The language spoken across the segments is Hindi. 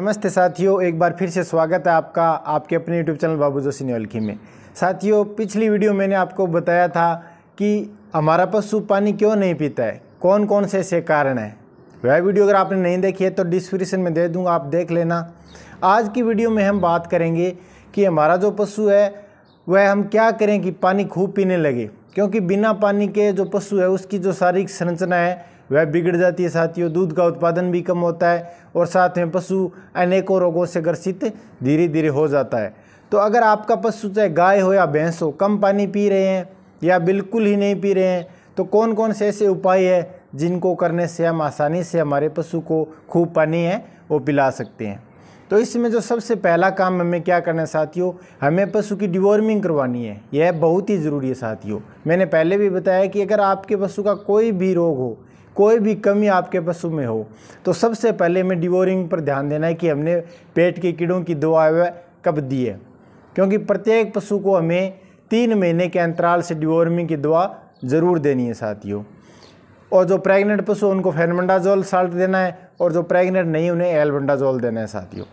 नमस्ते साथियों एक बार फिर से स्वागत है आपका आपके अपने यूट्यूब चैनल बाबू जोशी न्योलखी में साथियों पिछली वीडियो मैंने आपको बताया था कि हमारा पशु पानी क्यों नहीं पीता है कौन कौन से ऐसे कारण हैं वह वीडियो अगर आपने नहीं देखी है तो डिस्क्रिप्शन में दे दूँगा आप देख लेना आज की वीडियो में हम बात करेंगे कि हमारा जो पशु है वह हम क्या करें कि पानी खूब पीने लगे क्योंकि बिना पानी के जो पशु है उसकी जो शारीरिक संरचना है वह बिगड़ जाती है साथियों दूध का उत्पादन भी कम होता है और साथ में पशु अनेकों रोगों से ग्रसित धीरे धीरे हो जाता है तो अगर आपका पशु चाहे गाय हो या भैंस हो कम पानी पी रहे हैं या बिल्कुल ही नहीं पी रहे हैं तो कौन कौन से ऐसे उपाय हैं जिनको करने से हम आसानी से हमारे पशु को खूब पानी है वो पिला सकते हैं तो इसमें जो सबसे पहला काम हमें क्या करना है साथियों हमें पशु की डिवॉर्मिंग करवानी है यह बहुत ही ज़रूरी है साथियों मैंने पहले भी बताया कि अगर आपके पशु का कोई भी रोग हो कोई भी कमी आपके पशु में हो तो सबसे पहले हमें डिवोरिंग पर ध्यान देना है कि हमने पेट के कीड़ों की दवा कब दी है क्योंकि प्रत्येक पशु को हमें तीन महीने के अंतराल से डिवोर्मिंग की दवा ज़रूर देनी है साथियों और जो प्रेग्नेंट पशु उनको फेनमंडाजोल साल्ट देना है और जो प्रेग्नेंट नहीं उन्हें एलबंडाजोल देना है साथियों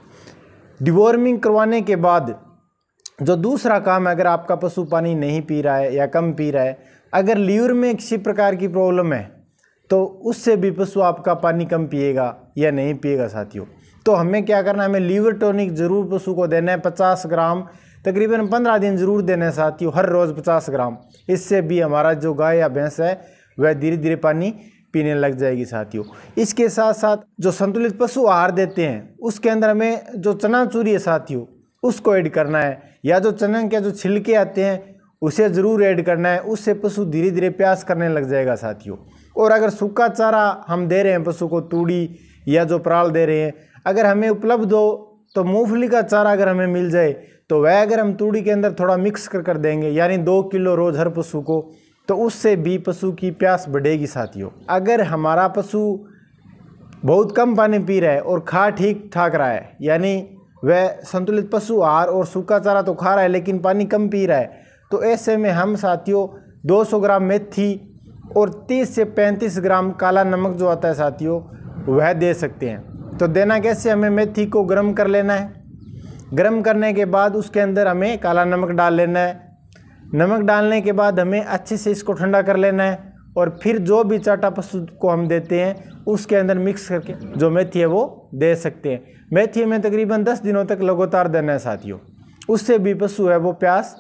डिवॉर्मिंग करवाने के बाद जो दूसरा काम है अगर आपका पशु पानी नहीं पी रहा है या कम पी रहा है अगर लीवर में किसी प्रकार की प्रॉब्लम है तो उससे भी पशु आपका पानी कम पिएगा या नहीं पिएगा साथियों तो हमें क्या करना है हमें लीवर टॉनिक ज़रूर पशु को देना है पचास ग्राम तकरीबन पंद्रह दिन ज़रूर देना है साथियों हर रोज़ पचास ग्राम इससे भी हमारा जो गाय या भैंस है वह धीरे धीरे पानी पीने लग जाएगी साथियों इसके साथ साथ जो संतुलित पशु आहार देते हैं उसके अंदर हमें जो चना चूरी है साथियों उसको ऐड करना है या जो चने के जो छिलके आते हैं उसे ज़रूर ऐड करना है उससे पशु धीरे धीरे प्यास करने लग जाएगा साथियों और अगर सूखा चारा हम दे रहे हैं पशु को तूड़ी या जो पराल दे रहे हैं अगर हमें उपलब्ध हो तो मूंगफली का चारा अगर हमें मिल जाए तो वह अगर हम तूड़ी के अंदर थोड़ा मिक्स कर कर देंगे यानी दो किलो रोज़ हर पशु को तो उससे भी पशु की प्यास बढ़ेगी साथियों अगर हमारा पशु बहुत कम पानी पी रहा है और खा ठीक ठाक रहा है यानी वह संतुलित पशु आहार और सूखा चारा तो खा रहा है लेकिन पानी कम पी रहा है तो ऐसे में हम साथियों 200 ग्राम मेथी और 30 से 35 ग्राम काला नमक जो आता है साथियों वह दे सकते हैं तो देना कैसे हमें मेथी को गर्म कर लेना है गर्म करने के बाद उसके अंदर हमें काला नमक डाल लेना है नमक डालने के बाद हमें अच्छे से इसको ठंडा कर लेना है और फिर जो भी चाटा पशु को हम देते हैं उसके अंदर मिक्स करके जो मेथी है वो दे सकते हैं मेथी में तकरीबन 10 दिनों तक लगातार देना है साथियों उससे भी पशु है वो प्यास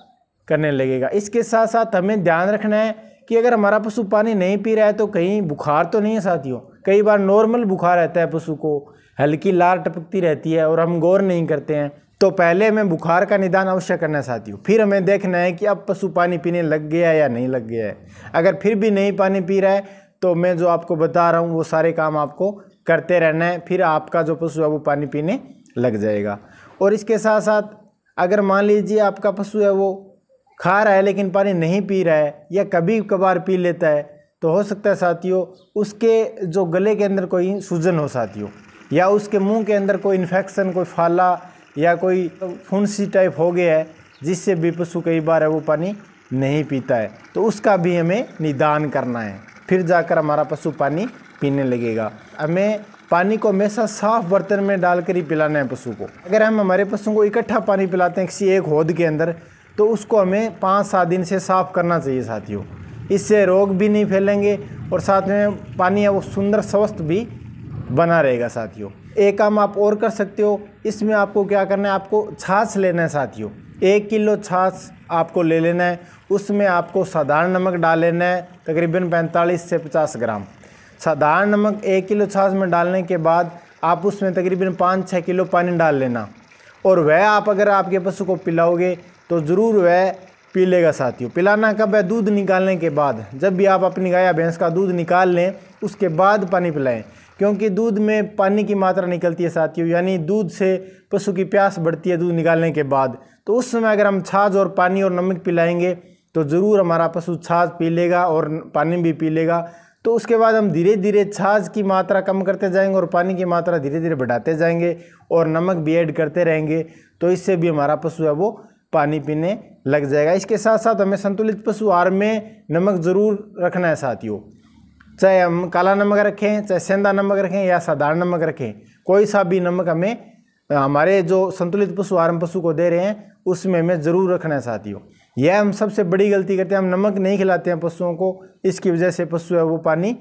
करने लगेगा इसके साथ साथ हमें ध्यान रखना है कि अगर हमारा पशु पानी नहीं पी रहा है तो कहीं बुखार तो नहीं है साथियों कई बार नॉर्मल बुखार रहता है पशु को हल्की लार टपकती रहती है और हम गौर नहीं करते हैं तो पहले हमें बुखार का निदान अवश्य करना है साथियों फिर हमें देखना है कि अब पशु पानी पीने लग गया है या नहीं लग गया है अगर फिर भी नहीं पानी पी रहा है तो मैं जो आपको बता रहा हूँ वो सारे काम आपको करते रहना है फिर आपका जो पशु है वो पानी पीने लग जाएगा और इसके साथ साथ अगर मान लीजिए आपका पशु है वो खा रहा है लेकिन पानी नहीं पी रहा है या कभी कभार पी लेता है तो हो सकता है साथियों उसके जो गले के अंदर कोई सूजन हो साथियों या उसके मुंह के अंदर कोई इन्फेक्शन कोई फाला या कोई फुंसी टाइप हो गया है जिससे भी पशु कई बार है वो पानी नहीं पीता है तो उसका भी हमें निदान करना है फिर जाकर हमारा पशु पानी पीने लगेगा हमें पानी को हमेशा साफ बर्तन में डालकर ही पिलाना है पशु को अगर हम हमारे पशु को इकट्ठा पानी पिलाते हैं किसी एक होद के अंदर तो उसको हमें पाँच सात दिन से साफ़ करना चाहिए साथियों इससे रोग भी नहीं फैलेंगे और साथ में पानी है वो सुंदर स्वस्थ भी बना रहेगा साथियों एक काम आप और कर सकते हो इसमें आपको क्या करना है आपको छाछ लेना है साथियों एक किलो छाछ आपको ले लेना है उसमें आपको साधारण नमक डाल लेना है तकरीबन 45 से 50 ग्राम साधारण नमक एक किलो छाछ में डालने के बाद आप उसमें तकरीबन पाँच छः किलो पानी डाल लेना और वह आप अगर आपके पशु को पिलाओगे तो ज़रूर वह पी लेगा साथियों पिलाना कब है दूध निकालने के बाद जब भी आप अपनी गाय या भैंस का दूध निकाल लें उसके बाद पानी पिलाएं क्योंकि दूध में पानी की मात्रा निकलती है साथियों यानी दूध से पशु की प्यास बढ़ती है दूध निकालने के बाद तो उस समय अगर हम छाछ और पानी और नमक पिलाएंगे तो ज़रूर हमारा पशु छाछ पी लेगा और पानी भी पी लेगा तो उसके बाद हम धीरे धीरे छाछ की मात्रा कम करते जाएंगे और पानी की मात्रा धीरे धीरे बढ़ाते जाएंगे और नमक भी ऐड करते रहेंगे तो इससे भी हमारा पशु है वो पानी पीने लग जाएगा इसके साथ साथ हमें संतुलित पशु आहार में नमक ज़रूर रखना है साथियों चाहे हम काला नमक रखें चाहे सेंधा नमक रखें या साधारण नमक रखें कोई सा भी नमक हमें हमारे जो संतुलित पशु आहार पशु को दे रहे हैं उसमें हमें ज़रूर रखना है साथियों यह हम सबसे बड़ी गलती करते हैं हम नमक नहीं खिलाते हैं पशुओं को इसकी वजह से पशु है वो पानी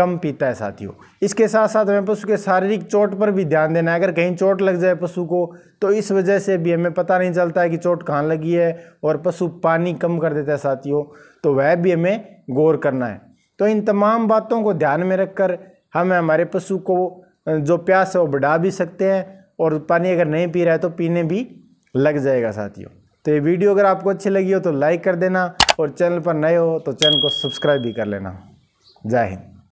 कम पीता है साथियों इसके साथ साथ हमें पशु के शारीरिक चोट पर भी ध्यान देना है अगर कहीं चोट लग जाए पशु को तो इस वजह से भी हमें पता नहीं चलता है कि चोट कहाँ लगी है और पशु पानी कम कर देता है साथियों तो वह भी हमें गौर करना है तो इन तमाम बातों को ध्यान में रखकर हम हमारे पशु को जो प्यास है वो बढ़ा भी सकते हैं और पानी अगर नहीं पी रहा है तो पीने भी लग जाएगा साथियों तो ये वीडियो अगर आपको अच्छी लगी हो तो लाइक कर देना और चैनल पर नए हो तो चैनल को सब्सक्राइब भी कर लेना जय हिंद